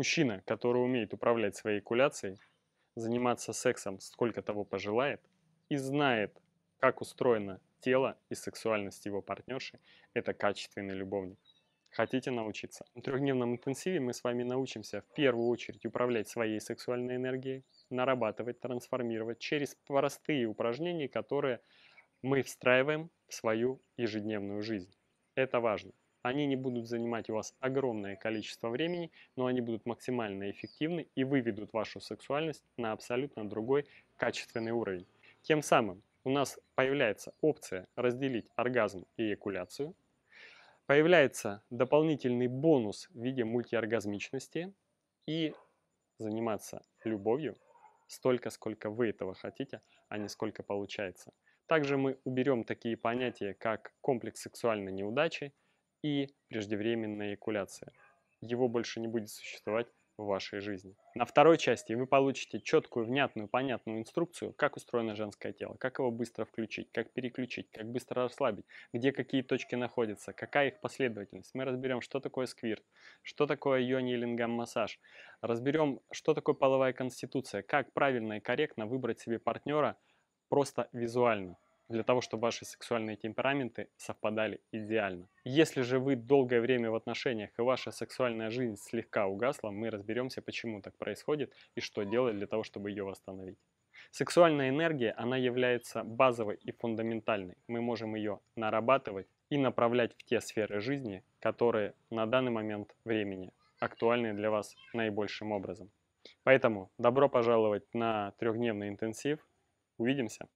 Мужчина, который умеет управлять своей экуляцией, заниматься сексом сколько того пожелает и знает, как устроено тело и сексуальность его партнерши, это качественный любовник. Хотите научиться? На трехдневном интенсиве мы с вами научимся в первую очередь управлять своей сексуальной энергией, нарабатывать, трансформировать через простые упражнения, которые мы встраиваем в свою ежедневную жизнь. Это важно. Они не будут занимать у вас огромное количество времени, но они будут максимально эффективны и выведут вашу сексуальность на абсолютно другой качественный уровень. Тем самым у нас появляется опция разделить оргазм и эякуляцию, появляется дополнительный бонус в виде мультиоргазмичности и заниматься любовью столько, сколько вы этого хотите, а не сколько получается. Также мы уберем такие понятия, как комплекс сексуальной неудачи, и преждевременная экуляция. Его больше не будет существовать в вашей жизни. На второй части вы получите четкую, внятную, понятную инструкцию, как устроено женское тело, как его быстро включить, как переключить, как быстро расслабить, где какие точки находятся, какая их последовательность. Мы разберем, что такое сквирт, что такое йони лингам массаж, разберем, что такое половая конституция, как правильно и корректно выбрать себе партнера просто визуально для того, чтобы ваши сексуальные темпераменты совпадали идеально. Если же вы долгое время в отношениях и ваша сексуальная жизнь слегка угасла, мы разберемся, почему так происходит и что делать для того, чтобы ее восстановить. Сексуальная энергия, она является базовой и фундаментальной. Мы можем ее нарабатывать и направлять в те сферы жизни, которые на данный момент времени актуальны для вас наибольшим образом. Поэтому добро пожаловать на трехдневный интенсив. Увидимся!